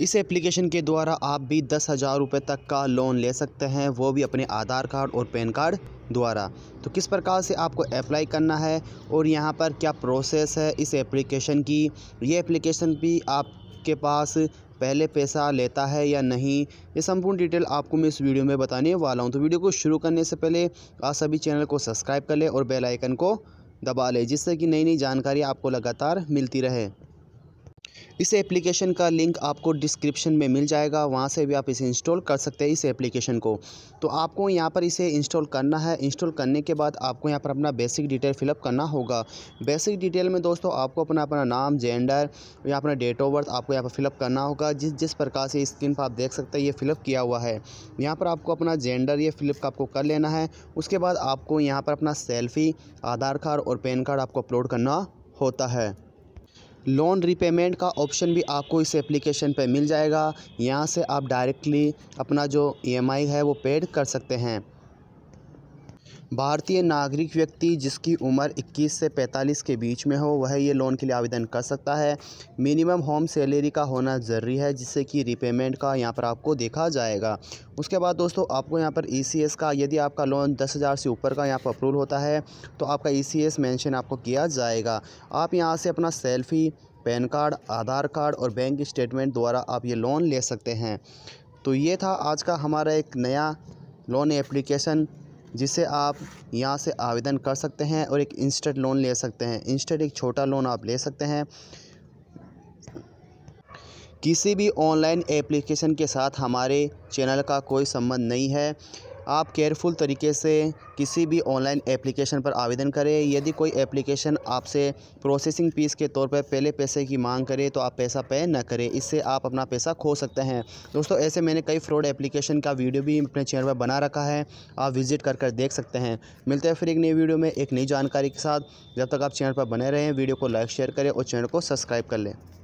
इस एप्लीकेशन के द्वारा आप भी दस हज़ार रुपये तक का लोन ले सकते हैं वो भी अपने आधार कार्ड और पैन कार्ड द्वारा तो किस प्रकार से आपको अप्लाई करना है और यहाँ पर क्या प्रोसेस है इस एप्लीकेशन की ये एप्लीकेशन भी आपके पास पहले पैसा लेता है या नहीं ये संपूर्ण डिटेल आपको मैं इस वीडियो में बताने वाला हूँ तो वीडियो को शुरू करने से पहले आप सभी चैनल को सब्सक्राइब कर लें और बेलाइकन को दबा लें जिससे कि नई नई जानकारी आपको लगातार मिलती रहे इस एप्लीकेशन का लिंक आपको डिस्क्रिप्शन में मिल जाएगा वहाँ से भी आप इसे इंस्टॉल कर सकते हैं इस एप्लीकेशन को तो आपको यहाँ पर इसे इंस्टॉल करना है इंस्टॉल करने के बाद आपको यहाँ पर अपना बेसिक डिटेल फिलअप करना होगा बेसिक डिटेल में दोस्तों आपको अपना अपना नाम जेंडर या अपना डेट ऑफ बर्थ आपको यहाँ पर फिलअप करना होगा जिस जिस प्रकार से स्क्रीन पर आप देख सकते हैं ये फिलअप किया हुआ है यहाँ पर आपको अपना जेंडर ये फिलअप आपको कर लेना है उसके बाद आपको यहाँ पर अपना सेल्फ़ी आधार कार्ड और पैन कार्ड आपको अपलोड करना होता है लोन रीपेमेंट का ऑप्शन भी आपको इस एप्लीकेशन पे मिल जाएगा यहाँ से आप डायरेक्टली अपना जो ईएमआई e है वो पेड कर सकते हैं भारतीय नागरिक व्यक्ति जिसकी उम्र 21 से 45 के बीच में हो वह ये लोन के लिए आवेदन कर सकता है मिनिमम होम सैलरी का होना ज़रूरी है जिससे कि रिपेमेंट का यहाँ पर आपको देखा जाएगा उसके बाद दोस्तों आपको यहाँ पर ई e का यदि आपका लोन दस हज़ार से ऊपर का यहाँ पर अप्रूवल होता है तो आपका ई e मेंशन आपको किया जाएगा आप यहाँ से अपना selfie PAN card Aadhaar card और बैंक स्टेटमेंट द्वारा आप ये लोन ले सकते हैं तो ये था आज का हमारा एक नया लोन एप्लीकेशन जिसे आप यहाँ से आवेदन कर सकते हैं और एक इंस्टेंट लोन ले सकते हैं इंस्टेंट एक छोटा लोन आप ले सकते हैं किसी भी ऑनलाइन एप्लीकेशन के साथ हमारे चैनल का कोई संबंध नहीं है आप केयरफुल तरीके से किसी भी ऑनलाइन एप्लीकेशन पर आवेदन करें यदि कोई एप्लीकेशन आपसे प्रोसेसिंग फ़ीस के तौर पर पहले पैसे की मांग करे तो आप पैसा पे ना करें इससे आप अपना पैसा खो सकते हैं दोस्तों ऐसे मैंने कई फ्रॉड एप्लीकेशन का वीडियो भी अपने चैनल पर बना रखा है आप विज़िट कर कर देख सकते हैं मिलते हैं फिर एक नई वीडियो में एक नई जानकारी के साथ जब तक आप चैनल पर बने रहें वीडियो को लाइक शेयर करें और चैनल को सब्सक्राइब कर लें